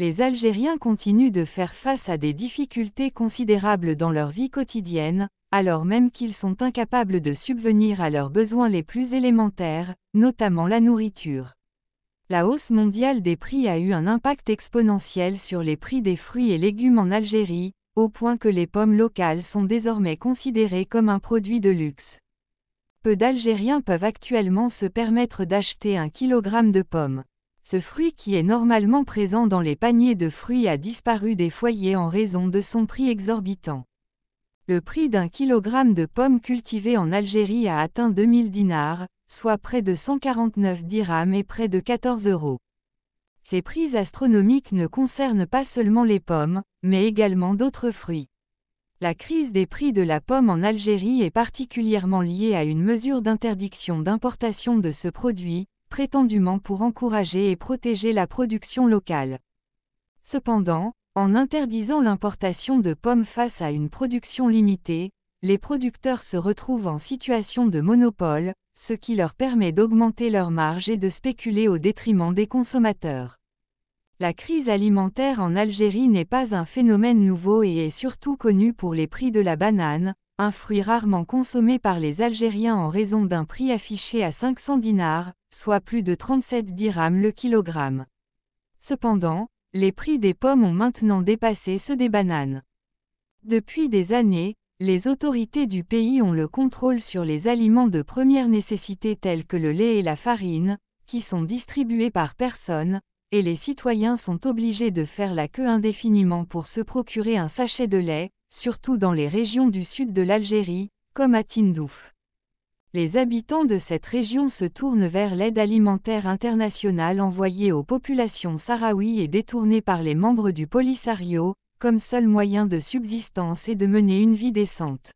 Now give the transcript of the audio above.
les Algériens continuent de faire face à des difficultés considérables dans leur vie quotidienne, alors même qu'ils sont incapables de subvenir à leurs besoins les plus élémentaires, notamment la nourriture. La hausse mondiale des prix a eu un impact exponentiel sur les prix des fruits et légumes en Algérie, au point que les pommes locales sont désormais considérées comme un produit de luxe. Peu d'Algériens peuvent actuellement se permettre d'acheter un kilogramme de pommes. Ce fruit qui est normalement présent dans les paniers de fruits a disparu des foyers en raison de son prix exorbitant. Le prix d'un kilogramme de pommes cultivées en Algérie a atteint 2000 dinars, soit près de 149 dirhams et près de 14 euros. Ces prix astronomiques ne concernent pas seulement les pommes, mais également d'autres fruits. La crise des prix de la pomme en Algérie est particulièrement liée à une mesure d'interdiction d'importation de ce produit, prétendument pour encourager et protéger la production locale. Cependant, en interdisant l'importation de pommes face à une production limitée, les producteurs se retrouvent en situation de monopole, ce qui leur permet d'augmenter leurs marges et de spéculer au détriment des consommateurs. La crise alimentaire en Algérie n'est pas un phénomène nouveau et est surtout connue pour les prix de la banane, un fruit rarement consommé par les Algériens en raison d'un prix affiché à 500 dinars, soit plus de 37 dirhams le kilogramme. Cependant, les prix des pommes ont maintenant dépassé ceux des bananes. Depuis des années, les autorités du pays ont le contrôle sur les aliments de première nécessité tels que le lait et la farine, qui sont distribués par personne, et les citoyens sont obligés de faire la queue indéfiniment pour se procurer un sachet de lait, surtout dans les régions du sud de l'Algérie, comme à Tindouf. Les habitants de cette région se tournent vers l'aide alimentaire internationale envoyée aux populations sahraouies et détournée par les membres du Polisario, comme seul moyen de subsistance et de mener une vie décente.